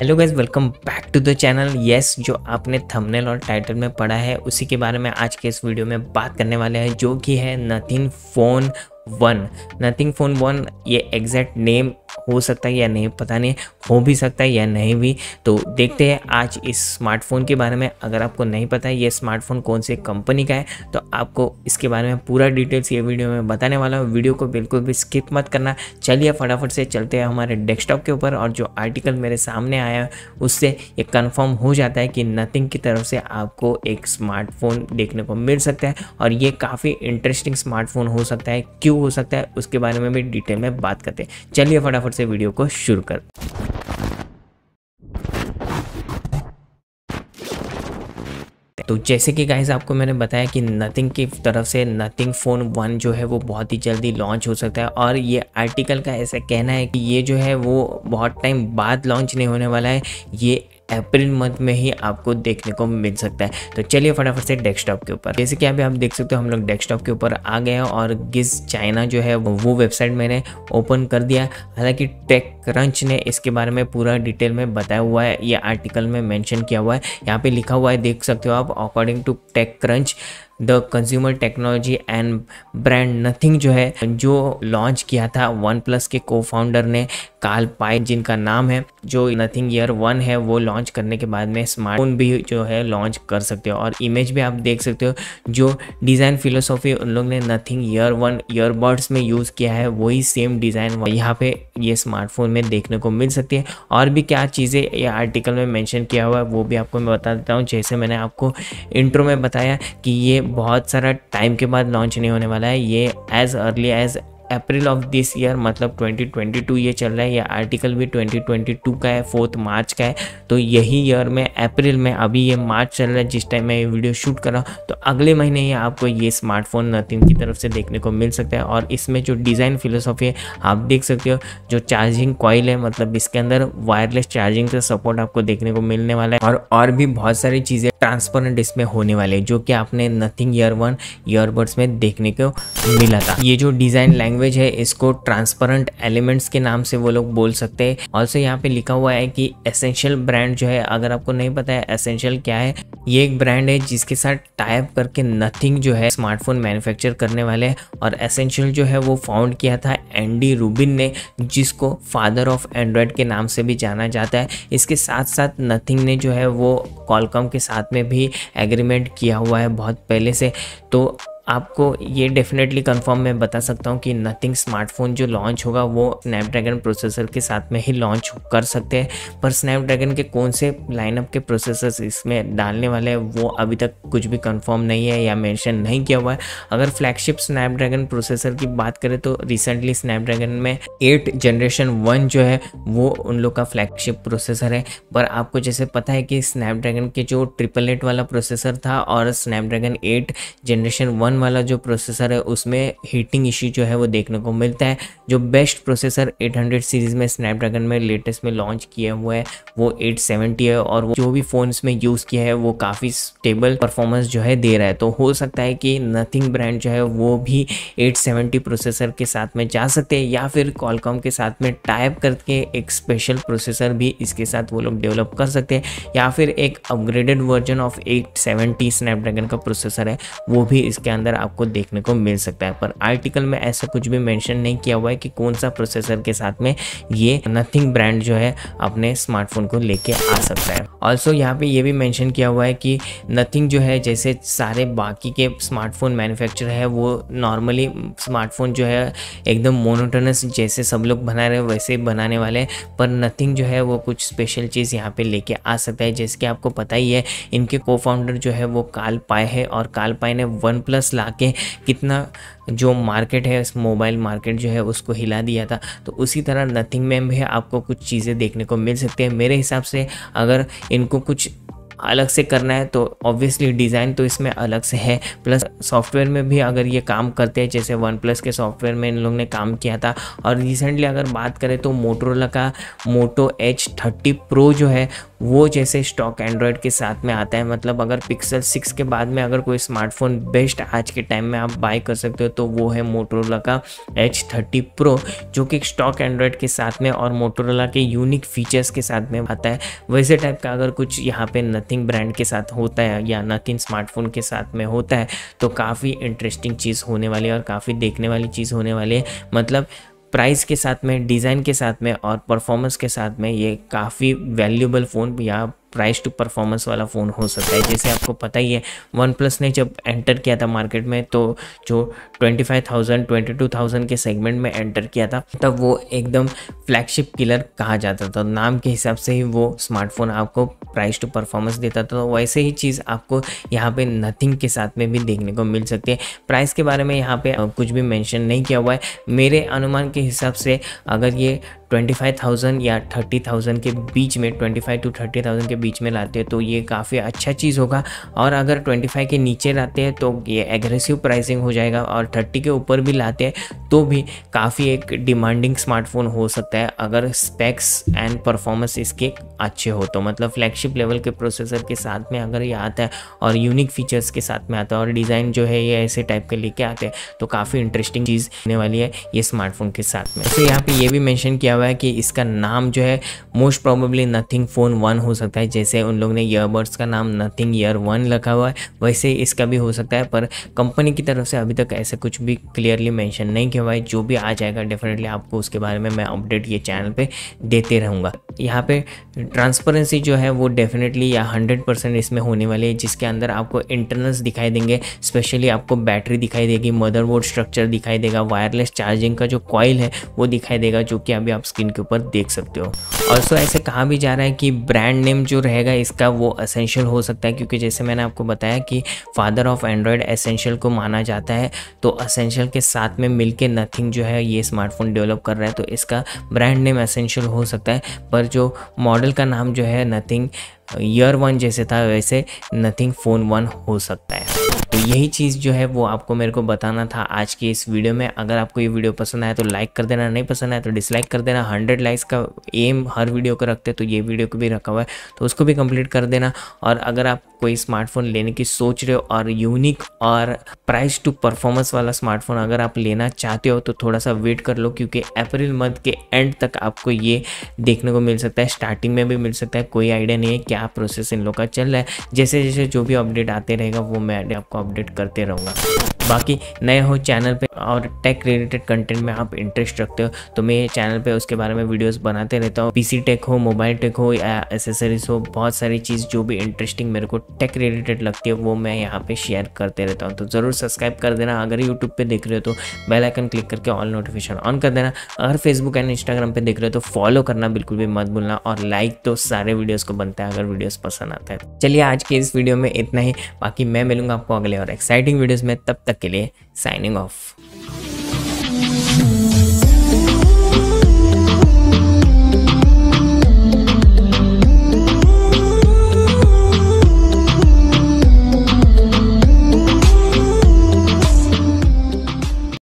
Hello guys welcome back to the channel yes जो आपने thumbnail और टाइटल में पढ़ा है उसी के बारे में आज के इस वीडियो में बात करने वाले हैं जो कि है nothing phone one nothing phone one ये एग्जैक्ट नेम हो सकता है या नहीं पता नहीं हो भी सकता है या नहीं भी तो देखते हैं आज इस स्मार्टफोन के बारे में अगर आपको नहीं पता है ये स्मार्टफोन कौन से कंपनी का है तो आपको इसके बारे में पूरा डिटेल्स ये वीडियो में बताने वाला हूँ वीडियो को बिल्कुल भी स्किप मत करना चलिए फटाफट से चलते हैं हमारे डेस्कटॉप के ऊपर और जो आर्टिकल मेरे सामने आया उससे ये कन्फर्म हो जाता है कि नथिंग की तरफ से आपको एक स्मार्टफोन देखने को मिल सकता है और ये काफ़ी इंटरेस्टिंग स्मार्टफोन हो सकता है क्यों हो सकता है उसके बारे में भी डिटेल में बात करते हैं चलिए फटाफट से वीडियो को शुरू कर तो जैसे कि गाइज आपको मैंने बताया कि नथिंग की तरफ से नथिंग फ़ोन वन जो है वो बहुत ही जल्दी लॉन्च हो सकता है और ये आर्टिकल का ऐसा कहना है कि ये जो है वो बहुत टाइम बाद लॉन्च नहीं होने वाला है ये अप्रैल मंथ में ही आपको देखने को मिल सकता है तो चलिए फटाफट से डेस्कटॉप के ऊपर जैसे कि अभी आप देख सकते हो हम लोग डेस्कटॉप के ऊपर आ गए हैं और गिज चाइना जो है वो वेबसाइट मैंने ओपन कर दिया हालांकि टेक क्रंच ने इसके बारे में पूरा डिटेल में बताया हुआ है ये आर्टिकल में मैंशन किया हुआ है यहाँ पे लिखा हुआ है देख सकते हो आप according to TechCrunch the consumer technology and brand nothing जो है जो लॉन्च किया था वन प्लस के को फाउंडर ने काल पाई जिनका नाम है जो नथिंग ईयर वन है वो लॉन्च करने के बाद में स्मार्टफोन भी जो है लॉन्च कर सकते हो और इमेज भी आप देख सकते हो जो डिज़ाइन फिलोसॉफी उन लोग ने नथिंग ईयर वन ईयरबड्स में यूज़ किया है वही सेम डिज़ाइन यहाँ पे ये स्मार्टफोन में देखने को मिल सकती है और भी क्या चीज़ें ये आर्टिकल में मैंशन किया हुआ है वो भी आपको मैं बता देता हूँ जैसे मैंने आपको इंट्रो में बताया कि ये बहुत सारा टाइम के बाद लॉन्च नहीं होने वाला है ये as early as April of this year मतलब 2022 ये चल रहा है ये आर्टिकल भी 2022 का है फोर्थ मार्च का है तो यही ईयर में अप्रैल में अभी ये मार्च चल रहा है जिस टाइम मैं ये वीडियो शूट कर रहा हूँ तो अगले महीने ही आपको ये स्मार्टफोन नथिंग की तरफ से देखने को मिल सकता है और इसमें जो डिज़ाइन फिलोसॉफी है आप देख सकते हो जो चार्जिंग कॉयल है मतलब इसके अंदर वायरलेस चार्जिंग का सपोर्ट आपको देखने को मिलने वाला है और, और भी बहुत सारी चीज़ें ट्रांसपेरेंट इसमें होने वाले जो कि आपने नथिंग ईयर वन ईयरबड्स में देखने को मिला था ये जो डिज़ाइन लैंग्वेज है इसको ट्रांसपेरेंट एलिमेंट्स के नाम से वो लोग बोल सकते हैं ऑल्सो यहाँ पे लिखा हुआ है कि एसेंशियल ब्रांड जो है अगर आपको नहीं पता है एसेंशियल क्या है ये एक ब्रांड है जिसके साथ टाइप करके नथिंग जो है स्मार्टफोन मैन्युफैक्चर करने वाले हैं और एसेंशियल जो है वो फाउंड किया था एंडी रूबिन ने जिसको फादर ऑफ एंड्रॉयड के नाम से भी जाना जाता है इसके साथ साथ नथिंग ने जो है वो कॉलकॉम के साथ साथ में भी एग्रीमेंट किया हुआ है बहुत पहले से तो आपको ये डेफिनेटली कंफर्म मैं बता सकता हूँ कि नथिंग स्मार्टफोन जो लॉन्च होगा वो स्नैपड्रैगन प्रोसेसर के साथ में ही लॉन्च कर सकते हैं पर स्नैपड्रैगन के कौन से लाइनअप के प्रोसेसर इसमें डालने वाले हैं वो अभी तक कुछ भी कंफर्म नहीं है या मेंशन नहीं किया हुआ है अगर फ्लैगशिप स्नैपड्रैगन प्रोसेसर की बात करें तो रिसेंटली स्नैपड्रैगन में एट जनरेशन वन जो है वो उन लोग का फ्लैगशिप प्रोसेसर है पर आपको जैसे पता है कि स्नैपड्रैगन के जो ट्रिपल एट वाला प्रोसेसर था और Snapdragon eight generation one one वाला जो प्रोसेसर है उसमें हीटिंग इश्यू जो है वो देखने को मिलता है जो बेस्ट प्रोसेसर 800 सीरीज़ में स्नैपड्रैगन में लेटेस्ट में लॉन्च किया हुआ है वो 870 है और वो जो भी फ़ोन्स में यूज़ किया है वो काफ़ी स्टेबल परफॉर्मेंस जो है दे रहा है तो हो सकता है कि नथिंग ब्रांड जो है वो भी एट प्रोसेसर के साथ में जा सकते हैं या फिर कॉलकॉम के साथ में टाइप करके एक स्पेशल प्रोसेसर भी इसके साथ वो लोग डेवलप कर सकते हैं या फिर एक अपग्रेडेड वर्जन ऑफ 870 स्नैपड्रैगन का प्रोसेसर है वो भी इसके अंदर अंदर आपको देखने को मिल सकता है पर आर्टिकल में ऐसा कुछ भी मैंशन नहीं किया हुआ है कि कौन सा प्रोसेसर के साथ में ये नथिंग ब्रांड जो है अपने स्मार्टफोन को लेके आ सकता है ऑल्सो यहाँ पे ये भी मैंशन किया हुआ है कि नथिंग जो है जैसे सारे बाकी के स्मार्टफोन मैन्युफैक्चर है वो नॉर्मली स्मार्टफोन जो है एकदम मोनोटोनस जैसे सब लोग बना रहे वैसे बनाने वाले पर नथिंग जो है वो कुछ स्पेशल चीज़ यहाँ पे लेके आ सकता है जैसे कि आपको पता ही है इनके को जो है वो काल पाए है और काल पाए ने वन प्लस ला के कितना जो मार्केट है मोबाइल मार्केट जो है उसको हिला दिया था तो उसी तरह नथिंग में भी आपको कुछ चीज़ें देखने को मिल सकती है मेरे हिसाब से अगर इनको कुछ अलग से करना है तो ऑब्वियसली डिज़ाइन तो इसमें अलग से है प्लस सॉफ्टवेयर में भी अगर ये काम करते हैं जैसे वन प्लस के सॉफ्टवेयर में इन लोगों ने काम किया था और रिसेंटली अगर बात करें तो मोटरोला का मोटो एच थर्टी प्रो जो है वो जैसे स्टॉक एंड्रॉयड के साथ में आता है मतलब अगर पिक्सल सिक्स के बाद में अगर कोई स्मार्टफोन बेस्ट आज के टाइम में आप बाई कर सकते हो तो वो है मोटोरोला का एच थर्टी प्रो जो कि स्टॉक एंड्रॉयड के साथ में और मोटोरोला के यूनिक फीचर्स के साथ में आता है वैसे टाइप का अगर कुछ यहाँ पे नथिंग ब्रांड के साथ होता है या नथिंग स्मार्टफोन के साथ में होता है तो काफ़ी इंटरेस्टिंग चीज़ होने वाली है और काफ़ी देखने वाली चीज़ होने वाली है मतलब प्राइस के साथ में डिज़ाइन के साथ में और परफॉर्मेंस के साथ में ये काफ़ी वैल्यूबल फ़ोन या प्राइस टू परफॉर्मेंस वाला फ़ोन हो सकता है जैसे आपको पता ही है वन प्लस ने जब एंटर किया था मार्केट में तो जो 25,000 22,000 के सेगमेंट में एंटर किया था तब वो एकदम फ्लैगशिप किलर कहा जाता था नाम के हिसाब से ही वो स्मार्टफोन आपको प्राइस टू परफॉर्मेंस देता था तो वैसे ही चीज़ आपको यहाँ पे नथिंग के साथ में भी देखने को मिल सकती है प्राइस के बारे में यहाँ पे कुछ भी मेंशन नहीं किया हुआ है मेरे अनुमान के हिसाब से अगर ये 25,000 या 30,000 के बीच में 25 टू 30,000 के बीच में लाते हैं तो ये काफ़ी अच्छा चीज़ होगा और अगर 25 के नीचे लाते हैं तो ये एग्रेसिव प्राइसिंग हो जाएगा और 30 के ऊपर भी लाते हैं तो भी काफ़ी एक डिमांडिंग स्मार्टफोन हो सकता है अगर स्पेक्स एंड परफॉर्मेंस इसके अच्छे हो तो मतलब फ्लैगशिप लेवल के प्रोसेसर के साथ में अगर ये आता है और यूनिक फीचर्स के साथ में आता है और डिज़ाइन जो है ये ऐसे टाइप के लेके आते हैं तो काफ़ी इंटरेस्टिंग चीज़ होने वाली है ये स्मार्टफोन के साथ में तो यहाँ पे ये भी मेंशन किया हुआ है कि इसका नाम जो है most probably nothing phone one हो सकता है जैसे उन लोग ने ईयरबड्स का नाम नथिंग ईयर वन रखा हुआ है वैसे इसका भी हो सकता है पर कंपनी की तरफ से अभी तक ऐसा कुछ भी क्लियरली मैंशन नहीं किया हुआ है जो भी आ जाएगा डेफिनेटली आपको उसके बारे में मैं अपडेट ये चैनल पर देते रहूँगा यहाँ पर ट्रांसपेरेंसी जो है वो डेफिनेटली या हंड्रेड परसेंट इसमें होने वाली है जिसके अंदर आपको इंटरनल्स दिखाई देंगे स्पेशली आपको बैटरी दिखाई देगी मदरबोर्ड स्ट्रक्चर दिखाई देगा वायरलेस चार्जिंग का जो कॉइल है वो दिखाई देगा जो कि अभी आप स्क्रीन के ऊपर देख सकते हो और सो ऐसे कहा भी जा रहा है कि ब्रांड नेम जो जो रहेगा इसका वो असेंशियल हो सकता है क्योंकि जैसे मैंने आपको बताया कि फादर ऑफ एंड्रॉयड असेंशियल को माना जाता है तो असेंशियल के साथ में मिल के नथिंग जो है ये स्मार्टफोन डेवलप कर रहा है तो इसका ब्रांड नेम असेंशियल हो सकता है पर जो मॉडल का नाम जो है नथिंग ईयर वन जैसे था वैसे नथिंग फ़ोन वन हो सकता है तो यही चीज़ जो है वो आपको मेरे को बताना था आज की इस वीडियो में अगर आपको ये वीडियो पसंद आया तो लाइक कर देना नहीं पसंद आया तो डिसलाइक कर देना हंड्रेड लाइक्स का एम हर वीडियो को रखते तो ये वीडियो को भी रखा हुआ है तो उसको भी कंप्लीट कर देना और अगर आप कोई स्मार्टफोन लेने की सोच रहे हो और यूनिक और प्राइस टू परफॉर्मेंस वाला स्मार्टफोन अगर आप लेना चाहते हो तो थोड़ा सा वेट कर लो क्योंकि अप्रैल मंथ के एंड तक आपको ये देखने को मिल सकता है स्टार्टिंग में भी मिल सकता है कोई आइडिया नहीं है क्या प्रोसेस इन लोग का चल रहा है जैसे जैसे जो भी अपडेट आते रहेगा वो मैं आपको अपडेट करते रहूँगा बाकी नए हो चैनल पे और टेक रिलेटेड कंटेंट में आप इंटरेस्ट रखते हो तो मैं चैनल पे उसके बारे में वीडियोस बनाते रहता हूँ पीसी टेक हो मोबाइल टेक हो या एसेसरीज हो बहुत सारी चीज़ जो भी इंटरेस्टिंग मेरे को टेक रिलेटेड लगती है वो मैं यहाँ पे शेयर करते रहता हूँ तो ज़रूर सब्सक्राइब कर देना अगर यूट्यूब पर देख रहे हो तो बेलाइकन क्लिक करके ऑल नोटिफिकेशन ऑन कर देना अगर फेसबुक एंड इंस्टाग्राम पर देख रहे हो तो फॉलो करना बिल्कुल भी मत भूलना और लाइक तो सारे वीडियोज़ को बनता है अगर वीडियोज़ पसंद आता है तो। चलिए आज के इस वीडियो में इतना ही बाकी मैं मिलूंगा आपको अगले और एक्साइटिंग वीडियोस में तब तक के लिए साइनिंग ऑफ